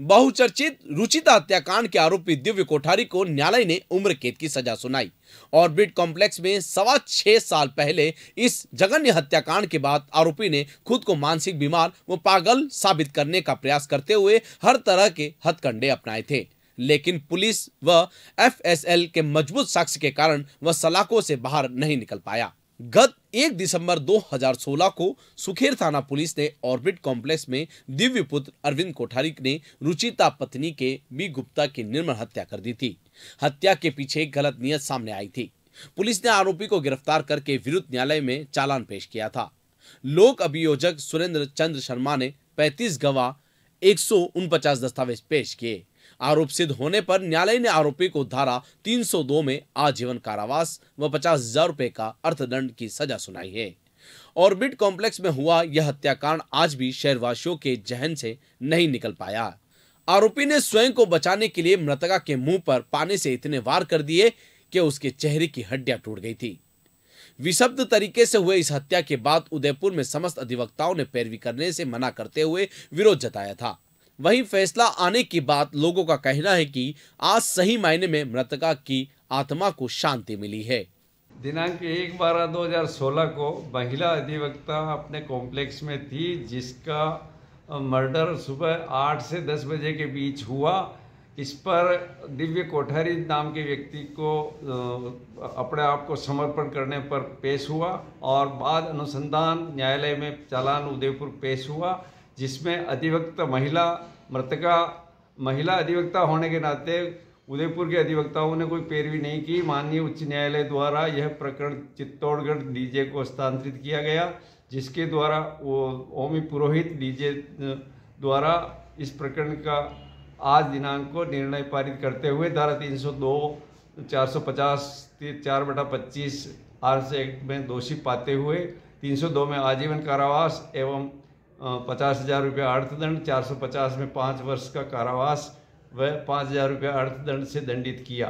बहुचर्चित रुचिता हत्याकांड के आरोपी दिव्य कोठारी को न्यायालय ने उम्र कैद की सजा सुनाई ऑर्बिट कॉम्प्लेक्स में सवा छह साल पहले इस जघन्य हत्याकांड के बाद आरोपी ने खुद को मानसिक बीमार व पागल साबित करने का प्रयास करते हुए हर तरह के हथकंडे अपनाए थे लेकिन पुलिस व एफएसएल के मजबूत साक्ष्य के कारण वह सलाखों से बाहर नहीं निकल पाया गत 1 दिसंबर 2016 को सुखेर थाना पुलिस ने ऑर्बिट कॉम्प्लेक्स में दिव्य पुत्र अरविंद कोठारी ने रुचिता पत्नी के बी गुप्ता की निर्मल हत्या कर दी थी हत्या के पीछे एक गलत नियत सामने आई थी पुलिस ने आरोपी को गिरफ्तार करके विरुद्ध न्यायालय में चालान पेश किया था लोक अभियोजक सुरेंद्र चंद्र शर्मा ने 35 गवाह एक दस्तावेज पेश किए आरोप सिद्ध होने पर न्यायालय ने आरोपी को धारा 302 में आजीवन कारावास व पचास हजार रूपए का अर्थदंड की सजा सुनाई है ऑर्बिट कॉम्प्लेक्स में हुआ यह हत्याकांड आज भी शहरवासियों के जहन से नहीं निकल पाया आरोपी ने स्वयं को बचाने के लिए मृतका के मुंह पर पानी से इतने वार कर दिए कि उसके चेहरे की हड्डियां टूट गई थी विशब्द तरीके से हुए इस हत्या के बाद उदयपुर में समस्त अधिवक्ताओं ने पैरवी करने से मना करते हुए विरोध जताया था वहीं फैसला आने के बाद लोगों का कहना है कि आज सही मायने में मृतका की आत्मा को शांति मिली है दिनांक एक बारह दो हजार सोलह को महिला अधिवक्ता अपने कॉम्प्लेक्स में थी जिसका मर्डर सुबह आठ से दस बजे के बीच हुआ इस पर दिव्य कोठारी नाम के व्यक्ति को अपने आप को समर्पण करने पर पेश हुआ और बाद अनुसंधान न्यायालय में चालान उदयपुर पेश हुआ जिसमें अधिवक्ता महिला मृतका महिला अधिवक्ता होने के नाते उदयपुर के अधिवक्ताओं ने कोई पैरवी नहीं की माननीय उच्च न्यायालय द्वारा यह प्रकरण चित्तौड़गढ़ डीजे को स्थानांतरित किया गया जिसके द्वारा वो ओमी पुरोहित डीजे द्वारा इस प्रकरण का आज दिनांक को निर्णय पारित करते हुए धारा 302 दो चार बटा पच्चीस से एक्ट में दोषी पाते हुए 302 में आजीवन कारावास एवं पचास हजार रुपया अर्थदंड चार सौ पचास में पाँच वर्ष का कारावास व पाँच हजार रुपया अर्थदंड से दंडित किया